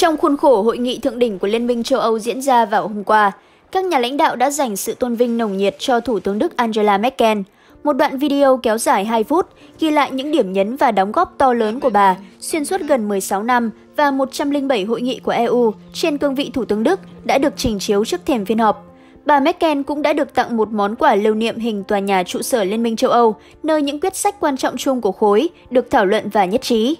Trong khuôn khổ hội nghị thượng đỉnh của Liên minh châu Âu diễn ra vào hôm qua, các nhà lãnh đạo đã dành sự tôn vinh nồng nhiệt cho Thủ tướng Đức Angela Merkel. Một đoạn video kéo dài 2 phút ghi lại những điểm nhấn và đóng góp to lớn của bà xuyên suốt gần 16 năm và 107 hội nghị của EU trên cương vị Thủ tướng Đức đã được trình chiếu trước thềm phiên họp. Bà Merkel cũng đã được tặng một món quà lưu niệm hình tòa nhà trụ sở Liên minh châu Âu, nơi những quyết sách quan trọng chung của khối được thảo luận và nhất trí.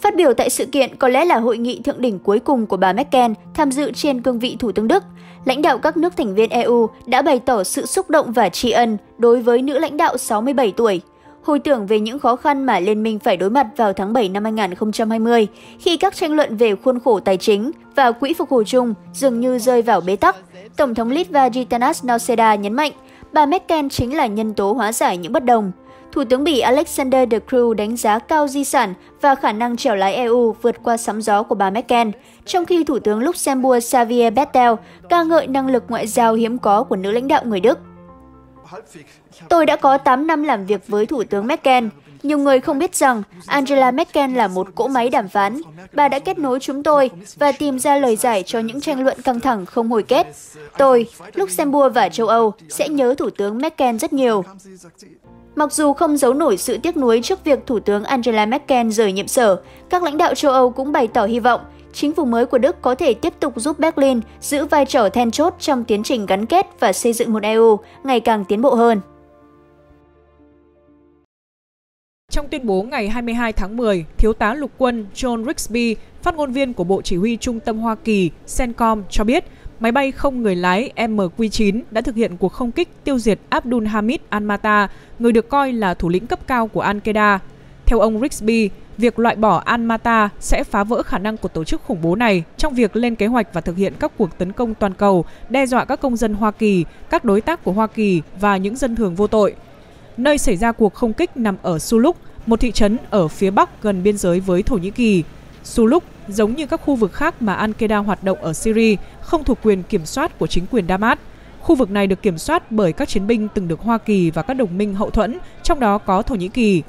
Phát biểu tại sự kiện có lẽ là hội nghị thượng đỉnh cuối cùng của bà Merkel tham dự trên cương vị Thủ tướng Đức, lãnh đạo các nước thành viên EU đã bày tỏ sự xúc động và tri ân đối với nữ lãnh đạo 67 tuổi. Hồi tưởng về những khó khăn mà Liên minh phải đối mặt vào tháng 7 năm 2020, khi các tranh luận về khuôn khổ tài chính và quỹ phục hồi chung dường như rơi vào bế tắc, Tổng thống Litva Gitanas Nauseda nhấn mạnh bà Merkel chính là nhân tố hóa giải những bất đồng – Thủ tướng Bỉ Alexander De Croo đánh giá cao di sản và khả năng trèo lái EU vượt qua sóng gió của bà Merkel, trong khi Thủ tướng Luxembourg Xavier Bettel ca ngợi năng lực ngoại giao hiếm có của nữ lãnh đạo người Đức. Tôi đã có 8 năm làm việc với Thủ tướng Merkel. Nhiều người không biết rằng Angela Merkel là một cỗ máy đàm phán. Bà đã kết nối chúng tôi và tìm ra lời giải cho những tranh luận căng thẳng không hồi kết. Tôi, Luxembourg và châu Âu sẽ nhớ Thủ tướng Merkel rất nhiều. Mặc dù không giấu nổi sự tiếc nuối trước việc Thủ tướng Angela Merkel rời nhiệm sở, các lãnh đạo châu Âu cũng bày tỏ hy vọng chính phủ mới của Đức có thể tiếp tục giúp Berlin giữ vai trò then chốt trong tiến trình gắn kết và xây dựng một EU ngày càng tiến bộ hơn. Trong tuyên bố ngày 22 tháng 10, Thiếu tá lục quân John Rixby, phát ngôn viên của Bộ Chỉ huy Trung tâm Hoa Kỳ, CENTCOM, cho biết máy bay không người lái MQ-9 đã thực hiện cuộc không kích tiêu diệt Abdul Hamid Al-Mata, người được coi là thủ lĩnh cấp cao của Al-Qaeda. Theo ông Rigsby, việc loại bỏ Al-Mata sẽ phá vỡ khả năng của tổ chức khủng bố này trong việc lên kế hoạch và thực hiện các cuộc tấn công toàn cầu, đe dọa các công dân Hoa Kỳ, các đối tác của Hoa Kỳ và những dân thường vô tội. Nơi xảy ra cuộc không kích nằm ở Suluk, một thị trấn ở phía bắc gần biên giới với Thổ Nhĩ Kỳ. Suluk, giống như các khu vực khác mà Al-Qaeda hoạt động ở Syria, không thuộc quyền kiểm soát của chính quyền Damas. Khu vực này được kiểm soát bởi các chiến binh từng được Hoa Kỳ và các đồng minh hậu thuẫn, trong đó có Thổ Nhĩ Kỳ.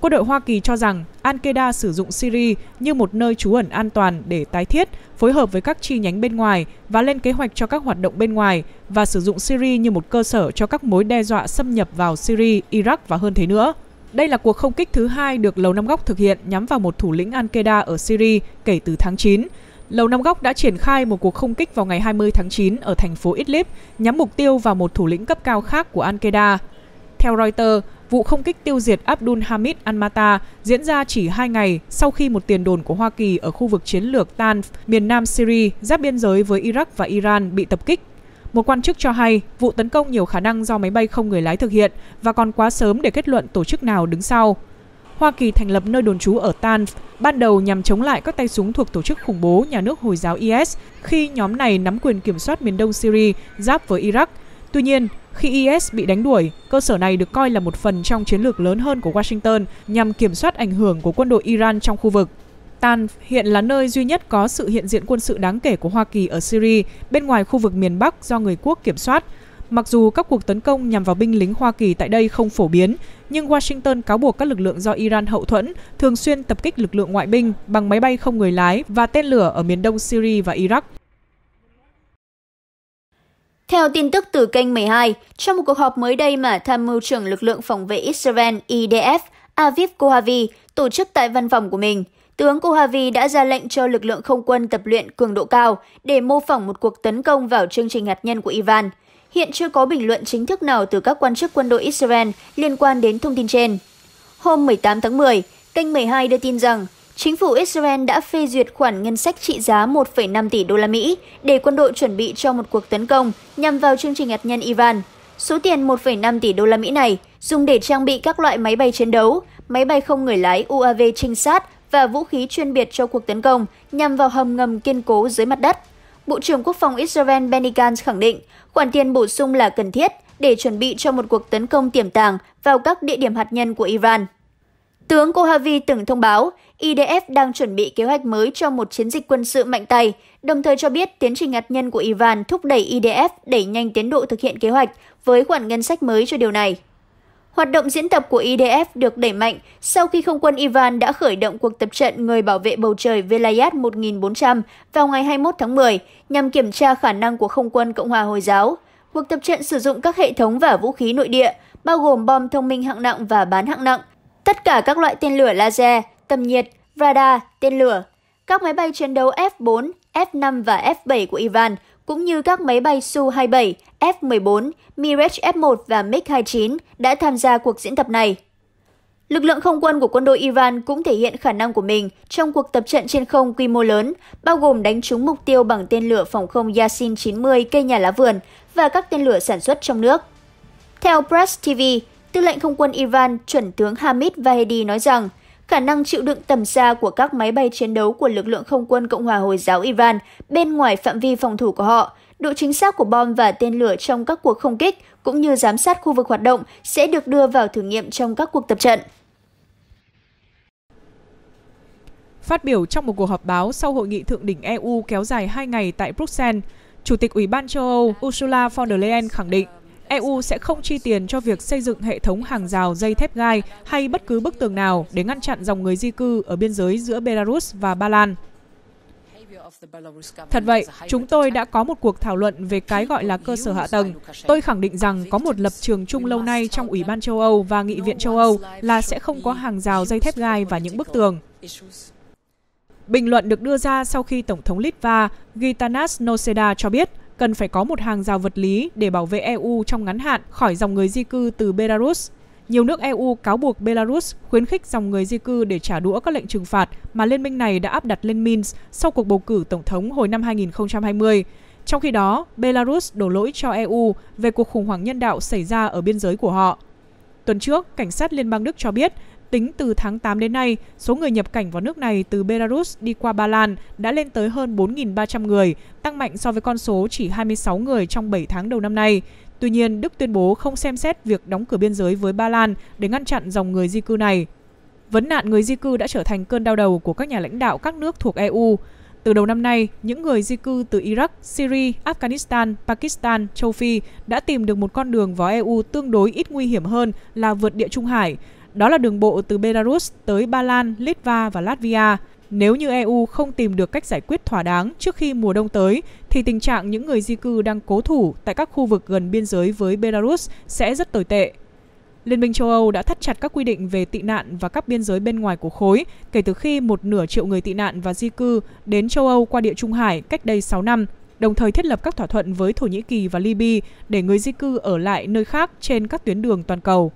Quân đội Hoa Kỳ cho rằng Al-Qaeda sử dụng Syria như một nơi trú ẩn an toàn để tái thiết, phối hợp với các chi nhánh bên ngoài và lên kế hoạch cho các hoạt động bên ngoài và sử dụng Syria như một cơ sở cho các mối đe dọa xâm nhập vào Syria, Iraq và hơn thế nữa. Đây là cuộc không kích thứ hai được Lầu Năm Góc thực hiện nhắm vào một thủ lĩnh Al-Qaeda ở Syria kể từ tháng 9. Lầu Năm Góc đã triển khai một cuộc không kích vào ngày 20 tháng 9 ở thành phố Idlib nhắm mục tiêu vào một thủ lĩnh cấp cao khác của Al-Qaeda. Theo Reuters, vụ không kích tiêu diệt Abdul Hamid al-Mata diễn ra chỉ hai ngày sau khi một tiền đồn của Hoa Kỳ ở khu vực chiến lược Tanf, miền nam Syria, giáp biên giới với Iraq và Iran bị tập kích một quan chức cho hay vụ tấn công nhiều khả năng do máy bay không người lái thực hiện và còn quá sớm để kết luận tổ chức nào đứng sau. Hoa Kỳ thành lập nơi đồn trú ở Tanf, ban đầu nhằm chống lại các tay súng thuộc tổ chức khủng bố nhà nước Hồi giáo IS khi nhóm này nắm quyền kiểm soát miền đông Syria giáp với Iraq. Tuy nhiên, khi IS bị đánh đuổi, cơ sở này được coi là một phần trong chiến lược lớn hơn của Washington nhằm kiểm soát ảnh hưởng của quân đội Iran trong khu vực. Tan hiện là nơi duy nhất có sự hiện diện quân sự đáng kể của Hoa Kỳ ở Syria bên ngoài khu vực miền Bắc do người quốc kiểm soát. Mặc dù các cuộc tấn công nhằm vào binh lính Hoa Kỳ tại đây không phổ biến, nhưng Washington cáo buộc các lực lượng do Iran hậu thuẫn thường xuyên tập kích lực lượng ngoại binh bằng máy bay không người lái và tên lửa ở miền đông Syria và Iraq. Theo tin tức từ kênh 12, trong một cuộc họp mới đây mà Tham mưu trưởng lực lượng phòng vệ Israel IDF Aviv Kohavi tổ chức tại văn phòng của mình. Tướng Kohavi đã ra lệnh cho lực lượng không quân tập luyện cường độ cao để mô phỏng một cuộc tấn công vào chương trình hạt nhân của Iran. Hiện chưa có bình luận chính thức nào từ các quan chức quân đội Israel liên quan đến thông tin trên. Hôm 18 tháng 10, kênh 12 đưa tin rằng chính phủ Israel đã phê duyệt khoản ngân sách trị giá 1,5 tỷ đô la Mỹ để quân đội chuẩn bị cho một cuộc tấn công nhằm vào chương trình hạt nhân Iran – Số tiền 1,5 tỷ đô la Mỹ này dùng để trang bị các loại máy bay chiến đấu, máy bay không người lái UAV trinh sát và vũ khí chuyên biệt cho cuộc tấn công nhằm vào hầm ngầm kiên cố dưới mặt đất. Bộ trưởng Quốc phòng Israel Benny Gantz khẳng định khoản tiền bổ sung là cần thiết để chuẩn bị cho một cuộc tấn công tiềm tàng vào các địa điểm hạt nhân của Iran. Tướng Kohavi từng thông báo IDF đang chuẩn bị kế hoạch mới cho một chiến dịch quân sự mạnh tay, đồng thời cho biết tiến trình hạt nhân của Iran thúc đẩy IDF đẩy nhanh tiến độ thực hiện kế hoạch với khoản ngân sách mới cho điều này. Hoạt động diễn tập của IDF được đẩy mạnh sau khi không quân Iran đã khởi động cuộc tập trận người bảo vệ bầu trời Velayat 1400 vào ngày 21 tháng 10 nhằm kiểm tra khả năng của không quân Cộng hòa Hồi giáo. Cuộc tập trận sử dụng các hệ thống và vũ khí nội địa, bao gồm bom thông minh hạng nặng và bán hạng nặng, tất cả các loại tên lửa laser, tầm nhiệt, radar, tên lửa. Các máy bay chiến đấu F-4, F-5 và F-7 của Iran, cũng như các máy bay Su-27, F-14, Mirage F-1 và MiG-29 đã tham gia cuộc diễn tập này. Lực lượng không quân của quân đội Iran cũng thể hiện khả năng của mình trong cuộc tập trận trên không quy mô lớn, bao gồm đánh trúng mục tiêu bằng tên lửa phòng không Yasin 90 cây nhà lá vườn và các tên lửa sản xuất trong nước. Theo Press TV, Tư lệnh không quân Iran chuẩn tướng Hamid Vahedi nói rằng – khả năng chịu đựng tầm xa của các máy bay chiến đấu của lực lượng không quân Cộng hòa Hồi giáo Iran bên ngoài phạm vi phòng thủ của họ, độ chính xác của bom và tên lửa trong các cuộc không kích cũng như giám sát khu vực hoạt động sẽ được đưa vào thử nghiệm trong các cuộc tập trận. Phát biểu trong một cuộc họp báo sau hội nghị thượng đỉnh EU kéo dài 2 ngày tại Bruxelles, Chủ tịch Ủy ban châu Âu Ursula von der Leyen khẳng định EU sẽ không chi tiền cho việc xây dựng hệ thống hàng rào dây thép gai hay bất cứ bức tường nào để ngăn chặn dòng người di cư ở biên giới giữa Belarus và Ba Lan. Thật vậy, chúng tôi đã có một cuộc thảo luận về cái gọi là cơ sở hạ tầng. Tôi khẳng định rằng có một lập trường chung lâu nay trong Ủy ban châu Âu và Nghị viện châu Âu là sẽ không có hàng rào dây thép gai và những bức tường. Bình luận được đưa ra sau khi Tổng thống Litva Gitanas Noseda cho biết cần phải có một hàng rào vật lý để bảo vệ EU trong ngắn hạn khỏi dòng người di cư từ Belarus. Nhiều nước EU cáo buộc Belarus khuyến khích dòng người di cư để trả đũa các lệnh trừng phạt mà liên minh này đã áp đặt lên Minsk sau cuộc bầu cử tổng thống hồi năm 2020. Trong khi đó, Belarus đổ lỗi cho EU về cuộc khủng hoảng nhân đạo xảy ra ở biên giới của họ. Tuần trước, cảnh sát Liên bang Đức cho biết Tính từ tháng 8 đến nay, số người nhập cảnh vào nước này từ Belarus đi qua Ba Lan đã lên tới hơn 4.300 người, tăng mạnh so với con số chỉ 26 người trong 7 tháng đầu năm nay. Tuy nhiên, Đức tuyên bố không xem xét việc đóng cửa biên giới với Ba Lan để ngăn chặn dòng người di cư này. Vấn nạn người di cư đã trở thành cơn đau đầu của các nhà lãnh đạo các nước thuộc EU. Từ đầu năm nay, những người di cư từ Iraq, Syria, Afghanistan, Pakistan, châu Phi đã tìm được một con đường vào EU tương đối ít nguy hiểm hơn là vượt địa Trung Hải. Đó là đường bộ từ Belarus tới Ba Lan, Litva và Latvia. Nếu như EU không tìm được cách giải quyết thỏa đáng trước khi mùa đông tới, thì tình trạng những người di cư đang cố thủ tại các khu vực gần biên giới với Belarus sẽ rất tồi tệ. Liên minh châu Âu đã thắt chặt các quy định về tị nạn và các biên giới bên ngoài của khối kể từ khi một nửa triệu người tị nạn và di cư đến châu Âu qua địa Trung Hải cách đây 6 năm, đồng thời thiết lập các thỏa thuận với Thổ Nhĩ Kỳ và Libya để người di cư ở lại nơi khác trên các tuyến đường toàn cầu.